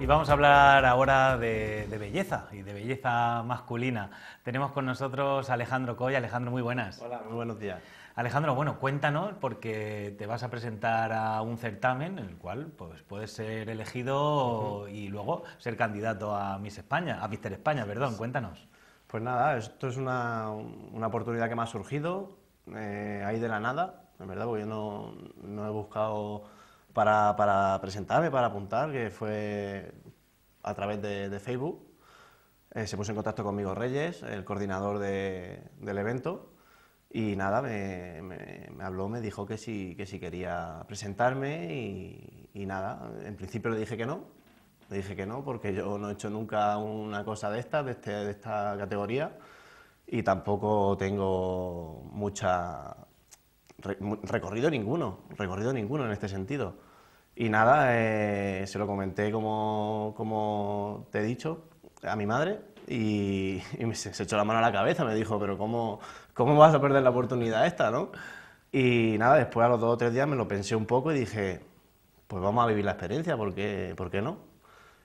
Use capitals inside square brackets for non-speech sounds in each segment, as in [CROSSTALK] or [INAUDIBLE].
Y vamos a hablar ahora de, belleza y de belleza masculina. Tenemos con nosotros Alejandro Coy. Alejandro, muy buenas. Hola, muy buenos días. Alejandro, bueno, cuéntanos porque te vas a presentar a un certamen en el cual pues, puedes ser elegido y luego ser candidato a Miss España, a Mister España, perdón, cuéntanos. Pues nada, esto es una, oportunidad que me ha surgido eh, ahí de la nada, en verdad, porque yo no, no he buscado para, presentarme, para apuntar, que fue a través de, Facebook. Eh, se puso en contacto conmigo Reyes, el coordinador del evento, y nada, me, habló, me dijo que si, que si quería presentarme y, nada, en principio le dije que no, le dije que no porque yo no he hecho nunca una cosa de esta, de, este, de esta categoría, y tampoco tengo mucha recorrido ninguno, recorrido ninguno en este sentido. Y nada, eh, se lo comenté como, como, te he dicho a mi madre y, se, echó la mano a la cabeza, me dijo, pero ¿cómo, cómo vas a perder la oportunidad esta? ¿no? Y nada, después a los dos o tres días me lo pensé un poco y dije, pues vamos a vivir la experiencia, ¿por qué, por qué no?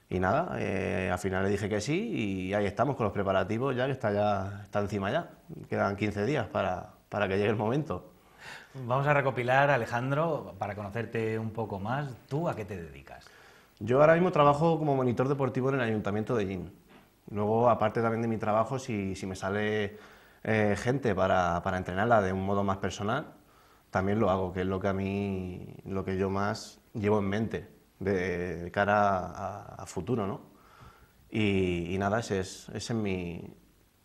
Y nada, eh, al final le dije que sí y ahí estamos con los preparativos ya que está, ya, está encima ya. Quedan 15 días para, para que llegue el momento. Vamos a recopilar, Alejandro, para conocerte un poco más, ¿tú a qué te dedicas? Yo ahora mismo trabajo como monitor deportivo en el Ayuntamiento de Gin. Luego, aparte también de mi trabajo, si, si me sale eh, gente para, para, entrenarla de un modo más personal, también lo hago, que es lo que a mí, lo que yo más llevo en mente de, cara a, futuro, ¿no? Y, nada, ese es, es mi,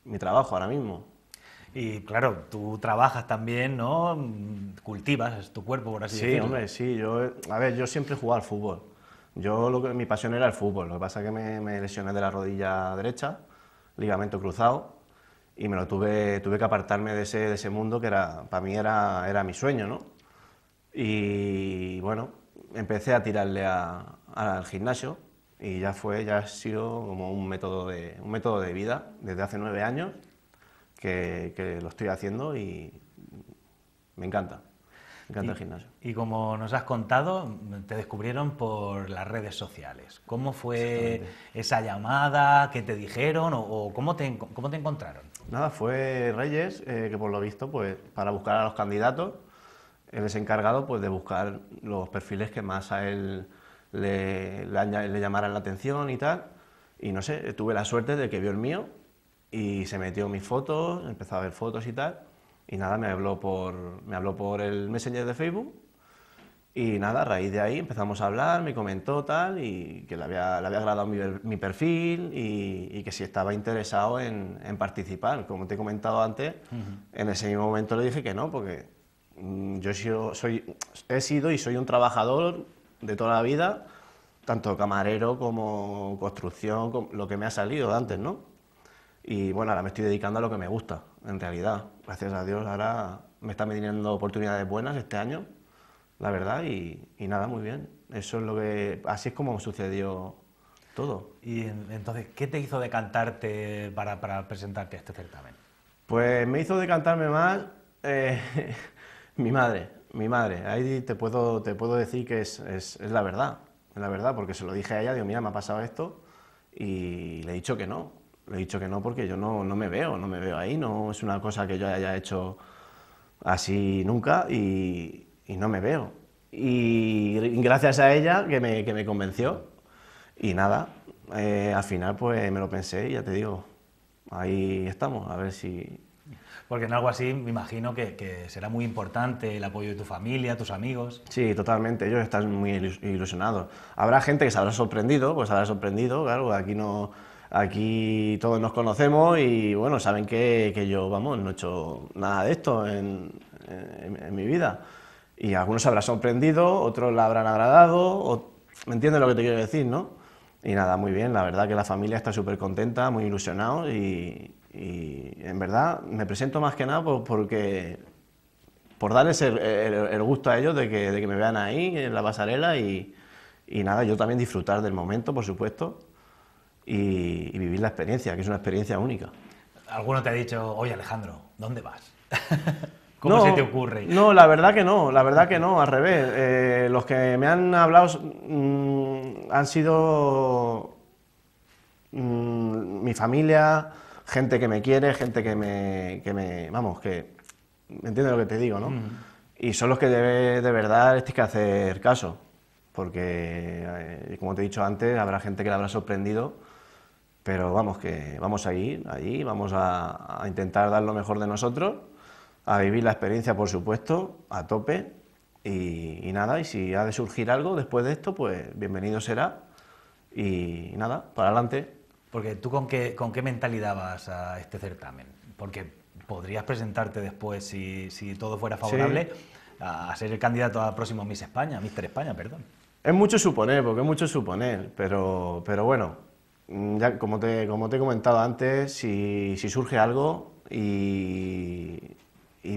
mi trabajo ahora mismo. Y claro, tú trabajas también, ¿no? Cultivas tu cuerpo, por así decirlo. Sí, hombre, sí. Yo, a ver, yo siempre he jugado al fútbol. Yo, lo mi pasión era el fútbol. Lo que pasa es que me, lesioné de la rodilla derecha, ligamento cruzado, y me lo tuve, tuve que apartarme de ese, de ese mundo que era, para mí era, era mi sueño, ¿no? Y bueno, empecé a tirarle al gimnasio y ya fue, ya ha sido como un método de, un método de vida desde hace nueve años que, lo estoy haciendo y me encanta. Me encanta el gimnasio. Y como nos has contado, te descubrieron por las redes sociales. ¿Cómo fue esa llamada? ¿Qué te dijeron? ¿O, cómo, te, cómo te encontraron? Nada, fue Reyes, eh, que por lo visto, pues para buscar a los candidatos, él es encargado pues, de buscar los perfiles que más a él le llamaran la atención y tal. Y no sé, tuve la suerte de que vio el mío y se metió mis fotos, empezó a ver fotos y tal. Y nada, me habló por, me habló por el Messenger de Facebook. Y nada, a raíz de ahí empezamos a hablar, me comentó tal, y que le había, le había agradado mi, perfil y, que si estaba interesado en, participar. Como te he comentado antes, en ese mismo momento le dije que no, porque mm, yo soy, soy, he sido y soy un trabajador de toda la vida, tanto camarero como construcción, lo que me ha salido antes, ¿no? Y bueno, ahora me estoy dedicando a lo que me gusta, en realidad. Gracias a Dios, ahora me están viniendo oportunidades buenas este año, la verdad, y, nada, muy bien. Eso es lo que. Así es como sucedió todo. ¿Y entonces qué te hizo decantarte para, presentarte a este certamen? Pues me hizo decantarme más eh, [LAUGHS] mi madre, mi madre. Ahí te puedo, te puedo decir que es, es, la verdad, es la verdad, porque se lo dije a ella, Dios mío, me ha pasado esto, y le he dicho que no, le he dicho que no porque yo no, no, me veo, no me veo ahí, no es una cosa que yo haya hecho así nunca y, y no me veo. Y gracias a ella que me, que me convenció y nada, eh, al final pues me lo pensé y ya te digo, ahí estamos, a ver si... Porque en algo así me imagino que, que será muy importante el apoyo de tu familia, tus amigos. Sí, totalmente, ellos están muy ilusionado. ilusionados. Habrá gente que se habrá sorprendido, pues habrá sorprendido, claro, aquí no Aquí todos nos conocemos y bueno, saben que, que yo, vamos, no he hecho nada de esto en, en, mi vida. Y algunos habrán sorprendido, otros la habrán agradado, o, ¿me entiendes lo que te quiero decir, no? Y nada, muy bien, la verdad que la familia está súper contenta, muy ilusionado y, en verdad me presento más que nada por, porque por darles el, el gusto a ellos de que, de que, me vean ahí en la pasarela y, y nada, yo también disfrutar del momento, por supuesto, y, vivir la experiencia, que es una experiencia única. ¿Alguno te ha dicho, oye Alejandro, ¿dónde vas? [LAUGHS] ¿Cómo se te ocurre? No, la verdad que no, la verdad que no, al revés. Eh, los que me han hablado mm, han sido mm, mi familia, gente que me quiere, gente que me, que me vamos, que me entiendes lo que te digo, ¿no? Mm. Y son los que de, verdad tienes que hacer caso, porque, eh, como te he dicho antes, habrá gente que la habrá sorprendido pero vamos, que vamos a ir allí, vamos a, intentar dar lo mejor de nosotros, a vivir la experiencia, por supuesto, a tope, y, nada, y si ha de surgir algo después de esto, pues bienvenido será. Y nada, para adelante. Porque tú con qué, con qué mentalidad vas a este certamen? Porque podrías presentarte después, si, si todo fuera favorable, a, ser el candidato al próximo Miss España, Mister España, perdón. Es mucho suponer, porque es mucho suponer, pero, pero bueno, Mm, ya como te, como te he comentado antes, si, surge algo y,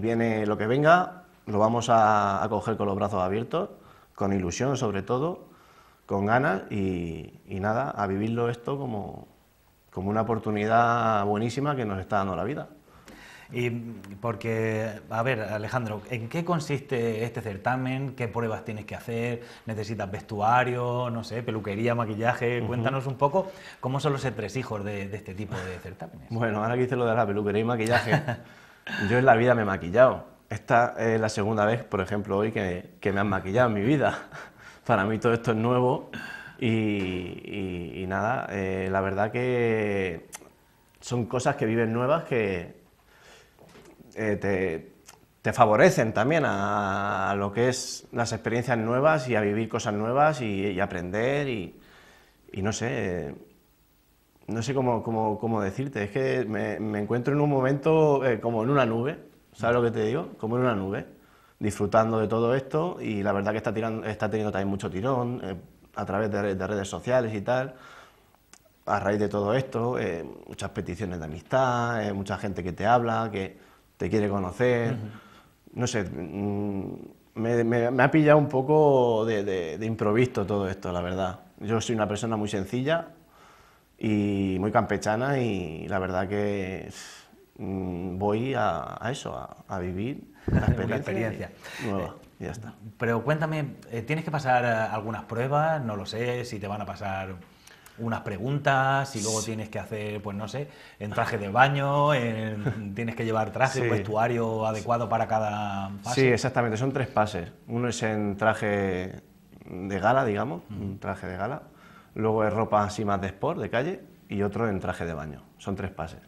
viene lo que venga, lo vamos a, coger con los brazos abiertos, con ilusión sobre todo, con ganas y, y nada, a vivirlo esto como, como una oportunidad buenísima que nos está dando la vida. Y porque, a ver, Alejandro, ¿en qué consiste este certamen? ¿Qué pruebas tienes que hacer? ¿Necesitas vestuario? No sé, peluquería, maquillaje. Cuéntanos un poco cómo son los entresijos de, de este tipo de certámenes. Bueno, ahora que hice lo de la peluquería y maquillaje, [LAUGHS] yo en la vida me he maquillado. Esta es la segunda vez, por ejemplo, hoy que, que me han maquillado en mi vida. [LAUGHS] Para mí todo esto es nuevo y, nada, eh, la verdad que son cosas que viven nuevas que eh, te, favorecen también a, lo que es las experiencias nuevas y a vivir cosas nuevas y, aprender y, no sé, no sé cómo, decirte, es que me, encuentro en un momento eh, como en una nube, ¿sabes lo que te digo? Como en una nube, disfrutando de todo esto y la verdad que está, tirando, está teniendo también mucho tirón eh, a través de, redes sociales y tal. A raíz de todo esto, muchas peticiones de amistad, mucha gente que te habla, que te quiere conocer. No sé, mm, me, ha pillado un poco de, de, improviso todo esto, la verdad. Yo soy una persona muy sencilla y muy campechana y la verdad que mm, voy a, eso, a, vivir la [LAUGHS] experiencia, nueva. ya está. Pero cuéntame, eh, ¿tienes que pasar eh, algunas pruebas? No lo sé, si te van a pasar unas preguntas y luego tienes que hacer, pues no sé, en traje de baño, tienes que llevar traje, vestuario adecuado para cada pase. Sí, exactamente, son tres pases. Uno es en traje de gala, digamos, un traje de gala. Luego es ropa así más de sport, de calle, y otro en traje de baño. Son tres pases.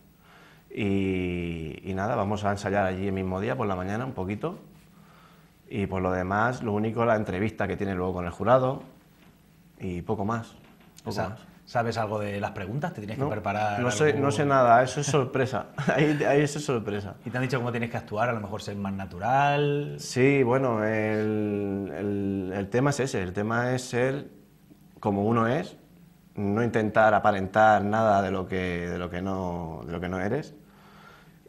Y, nada, vamos a ensayar allí el mismo día, por la mañana, un poquito. Y por lo demás, lo único la entrevista que tiene luego con el jurado y poco más. más ¿Sabes algo de las preguntas? ¿Te tienes que preparar? No sé, no sé nada, eso es sorpresa. [LAUGHS] ahí, eso es sorpresa. ¿Y te han dicho cómo tienes que actuar? A lo mejor ser más natural. Sí, bueno, el, el, tema es ese, el tema es ser como uno es, no intentar aparentar nada de lo que, de lo que, no, de lo que no eres.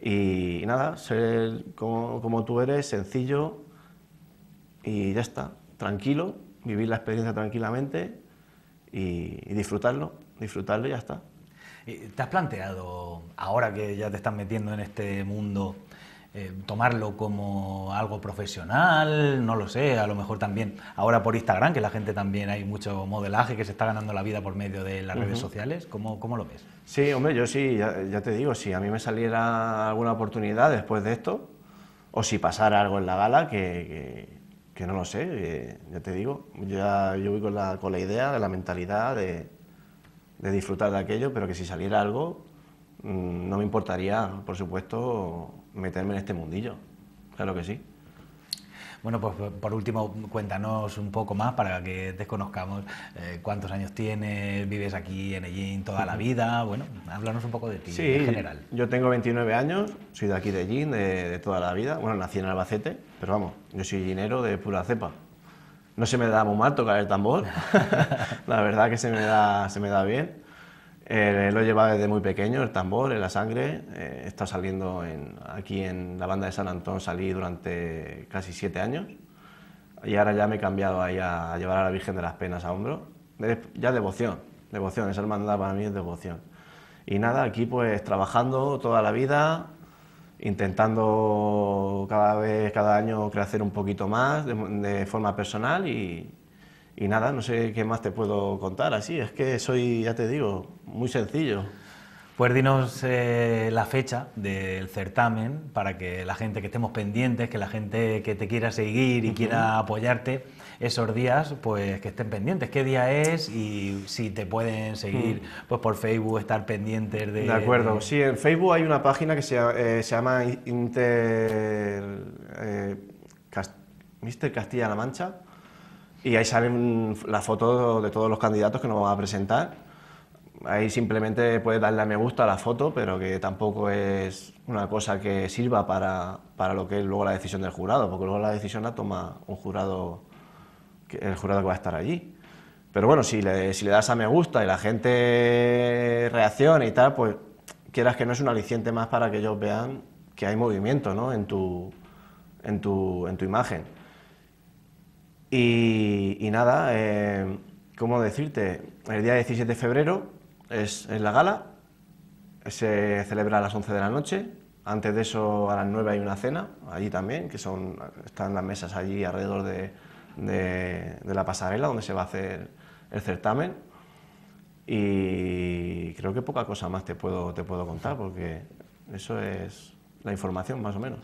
Y, y nada, ser como, como, tú eres, sencillo y ya está, tranquilo, vivir la experiencia tranquilamente y, disfrutarlo, disfrutarlo y ya está. Eh, ¿Te has planteado, ahora que ya te están metiendo en este mundo, eh, tomarlo como algo profesional? No lo sé, a lo mejor también ahora por Instagram, que la gente también hay mucho modelaje que se está ganando la vida por medio de las redes sociales. ¿Cómo, ¿Cómo, lo ves? Sí, hombre, yo sí, ya, te digo, si a mí me saliera alguna oportunidad después de esto, o si pasara algo en la gala, que, que que no lo sé, eh, ya te digo, ya yo voy con la, idea, de la mentalidad de, disfrutar de aquello, pero que si saliera algo, mm, no me importaría, por supuesto, meterme en este mundillo, claro que sí. Bueno, pues, pues por último, cuéntanos un poco más para que desconozcamos eh, ¿Cuántos años tienes? ¿Vives aquí en Ellín toda la vida? Bueno, háblanos un poco de ti en general. Yo tengo 29 años, soy de aquí de Ellín, de, de, toda la vida. Bueno, nací en Albacete, pero vamos, yo soy dinero de pura cepa. No se me da muy mal tocar el tambor, [LAUGHS] la verdad que se me da, se me da bien. Eh, lo llevaba desde muy pequeño, el tambor, en la sangre. Eh, he estado saliendo en, aquí en la banda de San Antón, salí durante casi siete años. Y ahora ya me he cambiado ahí a llevar a la Virgen de las Penas a hombro. ya devoción, devoción, esa hermandad para mí es devoción. Y nada, aquí pues trabajando toda la vida, intentando cada vez, cada año crecer un poquito más de forma personal y, y nada, no sé qué más te puedo contar así, es que soy, ya te digo, muy sencillo. Pues dinos eh, la fecha del certamen para que la gente que estemos pendientes, que la gente que te quiera seguir y quiera apoyarte esos días, pues que estén pendientes. ¿Qué día es? Y si te pueden seguir mm. pues por Facebook, estar pendientes de... De acuerdo, sí, en Facebook hay una página que se, llama eh, Inter... Eh, Mister Castilla-La Mancha y ahí salen las fotos de todos los candidatos que nos vamos a presentar. Ahí simplemente puedes darle a me gusta a la foto, pero que tampoco es una cosa que sirva para, para lo que es luego la decisión del jurado, porque luego la decisión la toma un jurado, el jurado que va a estar allí. Pero bueno, si le, si le das a me gusta y la gente reacciona y tal, pues quieras que no es un aliciente más para que ellos vean que hay movimiento ¿no? en, tu, en, tu, en tu imagen. Y, nada, eh, ¿cómo decirte? El día 17 de febrero es, la gala, se celebra a las 11 de la noche, antes de eso, a las 9 hay una cena, allí también, que son, están las mesas allí alrededor de, de, la pasarela donde se va a hacer el certamen. Y creo que poca cosa más te puedo, te puedo contar, porque eso es la información, más o menos.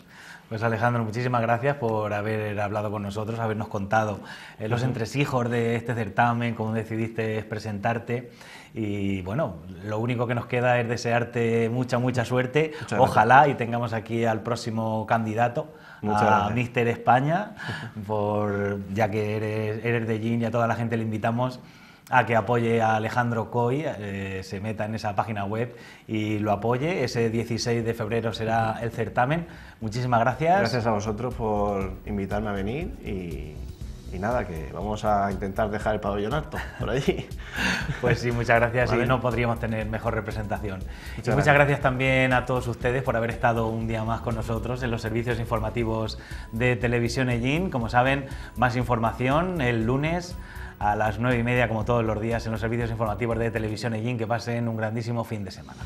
Pues Alejandro, muchísimas gracias por haber hablado con nosotros, habernos contado eh, los entresijos de este certamen, cómo decidiste presentarte. Y bueno, lo único que nos queda es desearte mucha, mucha suerte. Ojalá y tengamos aquí al próximo candidato. a Mister España, [LAUGHS] por, ya que eres, eres de Gin y a toda la gente le invitamos a que apoye a Alejandro Coy, eh, se meta en esa página web y lo apoye. Ese 16 de febrero será el certamen. Muchísimas gracias. Gracias a vosotros por invitarme a venir y, nada, que vamos a intentar dejar el pabellón alto por allí. [LAUGHS] pues sí, muchas gracias y no podríamos tener mejor representación. Muchas, gracias. también a todos ustedes por haber estado un día más con nosotros en los servicios informativos de Televisión Egin Como saben, más información el lunes a las 9 y media, como todos los días, en los servicios informativos de Televisión Egin, Que pasen un grandísimo fin de semana.